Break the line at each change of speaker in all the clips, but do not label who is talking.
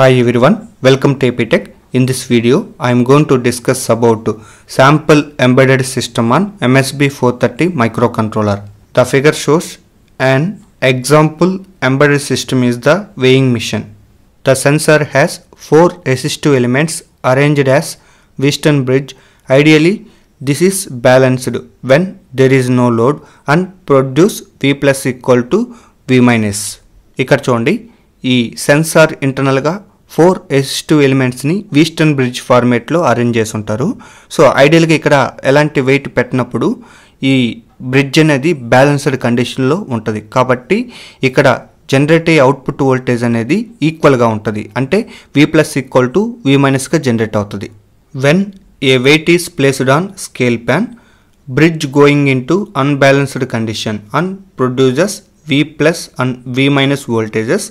Hi everyone, welcome to Apitech. In this video, I am going to discuss about sample embedded system on MSB430 microcontroller. The figure shows an example embedded system is the weighing machine. The sensor has four resistive elements arranged as Western bridge. Ideally, this is balanced when there is no load and produce V plus equal to V minus. ఇక్కడ చూడండి sensor internal ఇంటర్నల్గా four S two ఎలిమెంట్స్ని Wheatstone bridge ఫార్మేట్లో arrange చేసి ఉంటారు so ఐడియల్గా ఇక్కడ ఎలాంటి wait పెట్టినప్పుడు ఈ బ్రిడ్జ్ అనేది బ్యాలెన్స్డ్ కండిషన్లో ఉంటుంది కాబట్టి ఇక్కడ జనరేట్ అయ్యే అవుట్పుట్ వోల్టేజ్ అనేది ఈక్వల్గా ఉంటుంది అంటే V plus equal to V మైనస్గా జనరేట్ అవుతుంది when a weight is placed on scale pan bridge going into unbalanced condition and produces V plus and V minus voltages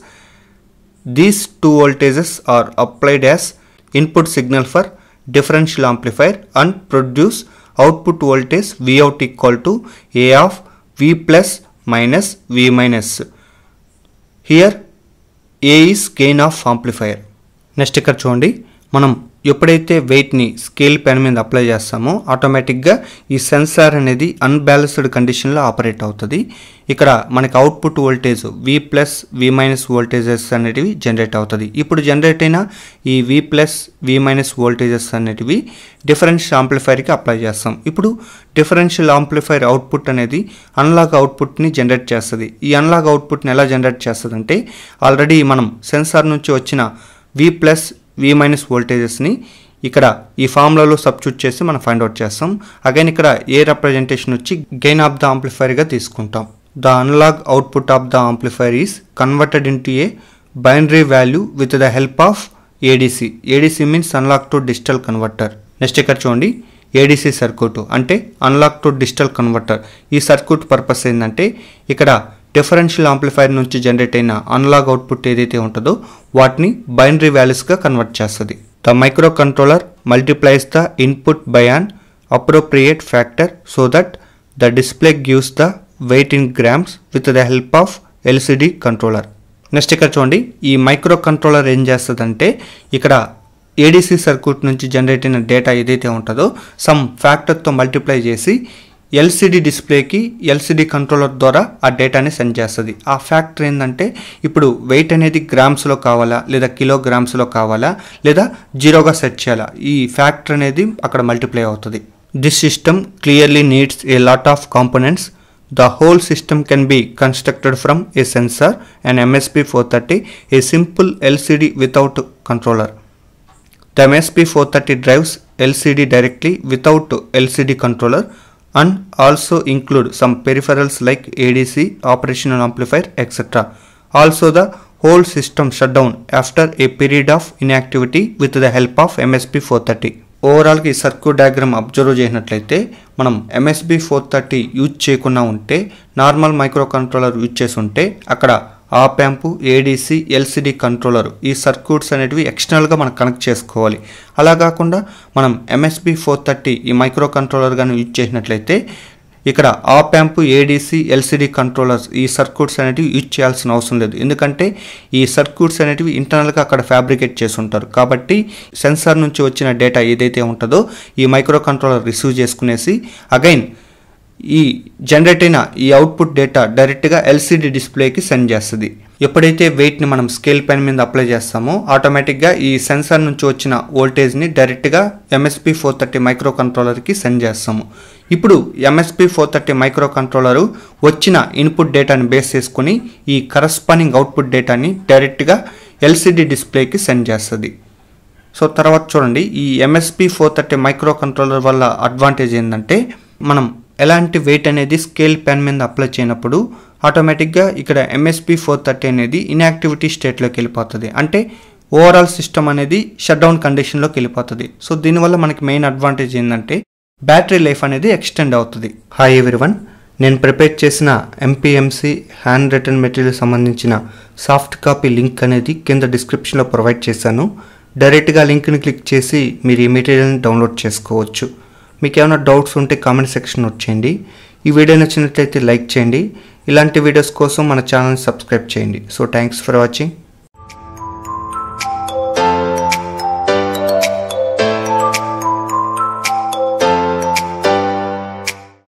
These two voltages are applied as input signal for differential amplifier and produce output voltage Vout equal to A of V plus minus V minus. Here A is gain of amplifier. Next, ఇక్కడ చూడండి మనం ఎప్పుడైతే వెయిట్ని scale pan మీద apply చేస్తామో ఆటోమేటిక్గా ఈ censor అనేది అన్బ్యాలెన్స్డ్ కండిషన్లో ఆపరేట్ అవుతుంది ఇక్కడ మనకి output voltage V plus V minus voltages అనేటివి జనరేట్ అవుతుంది ఇప్పుడు జనరేట్ అయిన ఈ V plus V minus voltages అనేటివి డిఫరెన్షియల్ ఆంప్లిఫైర్కి అప్లై చేస్తాం ఇప్పుడు డిఫరెన్షియల్ ఆంప్లిఫైర్ అవుట్పుట్ అనేది అన్లాగ్ అవుట్పుట్ని జనరేట్ చేస్తుంది ఈ అన్లాగ్ అవుట్పుట్ని ఎలా జనరేట్ చేస్తుంది అంటే ఆల్రెడీ మనం సెన్సార్ నుంచి వచ్చిన వి ప్లస్ వి మైనస్ వోల్టేజెస్ని ఇక్కడ ఈ ఫార్ములాలో సబ్స్టిట్యూట్ చేసి మనం ఫైండ్ అవుట్ చేస్తాం అగైన్ ఇక్కడ ఏ రిప్రజెంటేషన్ వచ్చి గెయిన్ ఆఫ్ ద ఆంప్లిఫైర్గా తీసుకుంటాం the analog output of the amplifier is converted into a binary value with the help of ADC ADC means analog to digital converter next ఇక్కడ చూడండి ADC circuit అంటే analog to digital converter ఈ circuit purpose ఏంటంటే ఇక్కడ differential amplifier నుంచి generate అయిన analog output ఏదైతే ఉంటుందో వాటిని బైనరీ వాల్యూస్గా కన్వర్ట్ చేస్తుంది the micro controller multiplies the input by an appropriate factor so that the display gives the weight in grams with the help of LCD controller next ఇక్కడ చూడండి ఈ micro controller ఏం చేస్తుందంటే ఇక్కడ ఏడీసీ సర్క్యూట్ నుంచి generate అయిన data ఏదైతే ఉంటుందో సమ్ ఫ్యాక్టర్తో మల్టిప్లై చేసి ఎల్సిడి డిస్ప్లేకి ఎల్సిడి కంట్రోలర్ ద్వారా ఆ డేటాని సెండ్ చేస్తుంది ఆ ఫ్యాక్టర్ ఏంటంటే ఇప్పుడు వెయిట్ అనేది గ్రామ్స్లో కావాలా లేదా కిలోగ్రామ్స్లో కావాలా లేదా జీరోగా సెట్ చేయాలా ఈ ఫ్యాక్టర్ అనేది అక్కడ మల్టిప్లై అవుతుంది this system clearly needs a lot of components the whole system can be constructed from a sensor and MSP four thirty a simple LCD without controller the MSP four thirty drives LCD directly without LCD controller and also include some peripherals like ADC operation amplifier etcetera also the whole system shut down after a period of inactivity with the help of MSP four thirty ఓవరాల్గా ఈ circuit diagram observe చేసినట్లయితే మనం ఎంఎస్బీ four thirty use చేయకుండా ఉంటే normal micro controller use చేసి ఉంటే అక్కడ op amp ADC LCD controller ఈ సర్క్యూట్స్ అనేటివి ఎక్స్టర్నల్గా మనం కనెక్ట్ చేసుకోవాలి అలా కాకుండా మనం ఎంఎస్బి ఫోర్ థర్టీ ఈ మైక్రో కంట్రోలర్ కానీ యూజ్ చేసినట్లయితే ఇక్కడ op amp ADC LCD controllers ఈ సర్క్యూట్స్ అనేటివి యూజ్ చేయాల్సిన అవసరం లేదు ఎందుకంటే ఈ సర్క్యూట్స్ అనేటివి ఇంటర్నల్గా అక్కడ ఫ్యాబ్రికేట్ చేసి ఉంటారు కాబట్టి సెన్సార్ నుంచి వచ్చిన డేటా ఏదైతే ఉంటుందో ఈ మైక్రో కంట్రోలర్ రిసీవ్ చేసుకునేసి అగైన్ ఈ జనరేట్ అయిన ఈ అవుట్పుట్ డేటా డైరెక్ట్గా ఎల్సిడి డిస్ప్లేకి సెండ్ చేస్తుంది ఎప్పుడైతే వెయిట్ని మనం స్కేల్ పెన్ మీద అప్లై చేస్తామో ఆటోమేటిక్గా ఈ సెన్సార్ నుంచి వచ్చిన వోల్టేజ్ని డైరెక్ట్గా ఎంఎస్పి ఫోర్ థర్టీ మైక్రో కంట్రోలర్కి సెండ్ చేస్తాము ఇప్పుడు MSP four thirty micro controller వచ్చిన ఇన్పుట్ డేటాని బేస్ చేసుకుని ఈ కరస్పాండింగ్ అవుట్పుట్ డేటాని డైరెక్ట్గా ఎల్సిడి డిస్ప్లేకి సెండ్ చేస్తుంది సో తర్వాత చూడండి ఈ MSP four thirty micro controller వల్ల అడ్వాంటేజ్ ఏంటంటే మనం ఎలాంటి వెయిట్ అనేది స్కేల్ పెన్ మీద అప్లై చేయనప్పుడు ఆటోమేటిక్గా ఇక్కడ ఎంఎస్పి ఫోర్ థర్టీ అనేది ఇన్యాక్టివిటీ స్టేట్లోకి వెళ్ళిపోతుంది అంటే ఓవరాల్ సిస్టమ్ అనేది షట్ డౌన్ కండిషన్లోకి వెళ్ళిపోతుంది సో దీనివల్ల మనకి మెయిన్ అడ్వాంటేజ్ ఏంటంటే బ్యాటరీ లైఫ్ అనేది ఎక్స్టెండ్ అవుతుంది హాయ్ ఎవ్రీవన్ నేను ప్రిపేర్ చేసిన ఎంపీఎంసీ హ్యాండ్ రిటర్న్ మెటీరియల్ సంబంధించిన సాఫ్ట్ కాపీ లింక్ అనేది కింద డిస్క్రిప్షన్లో ప్రొవైడ్ చేశాను డైరెక్ట్గా లింక్ని క్లిక్ చేసి మీరు ఈ మెటీరియల్ని డౌన్లోడ్ చేసుకోవచ్చు మీకు ఏమైనా డౌట్స్ ఉంటే కామెంట్ సెక్షన్ వచ్చేయండి ఈ వీడియో నచ్చినట్లయితే లైక్ చేయండి ఇలాంటి వీడియోస్ కోసం మన ఛానల్ని సబ్స్క్రైబ్ చేయండి సో థ్యాంక్స్ ఫర్ వాచింగ్